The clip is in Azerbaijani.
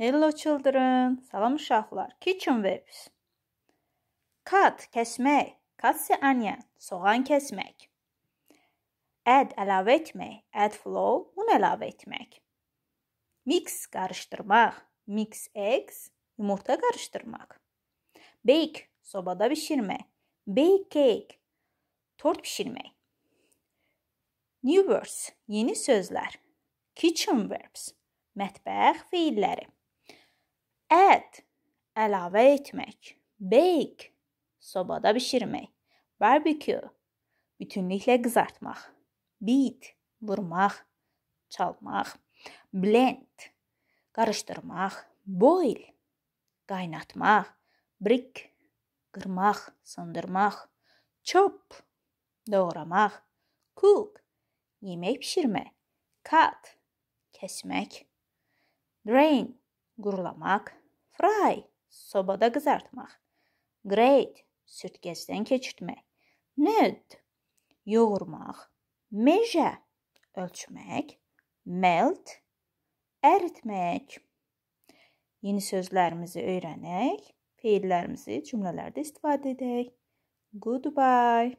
Hello children. Salam uşaqlar. Kitchen verbs. Cut kəsmək, katsi onion, soğan kəsmək. Add əlavə etmək, add flow, un əlavə etmək. Mix qarışdırmaq, mix eggs, yumurta qarışdırmaq. Bake sobada bişirmək, bake cake, tort bişirmək. New words, yeni sözlər. Kitchen verbs, mətbəx feilləri. Add əlavə etmək. Bake sobada bişirmək. Barbecue bütünlüklə qızartmaq. Beat vurmaq, çalmaq. Blend qarışdırmaq. Boil qaynatmaq. Brick qırmaq, sındırmaq. Chop doğramaq. Cook yemək bişirmək. Cut kəsmək. Drain qurulamaq. Fry sobada qızartmaq. Grate südgəcdən keçirtmək. Knead yoğurmaq. Measure ölçmək. Melt əritmək. Yeni sözlərimizi öyrənək, feillərimizi cümlələrdə istifadə edək. Goodbye.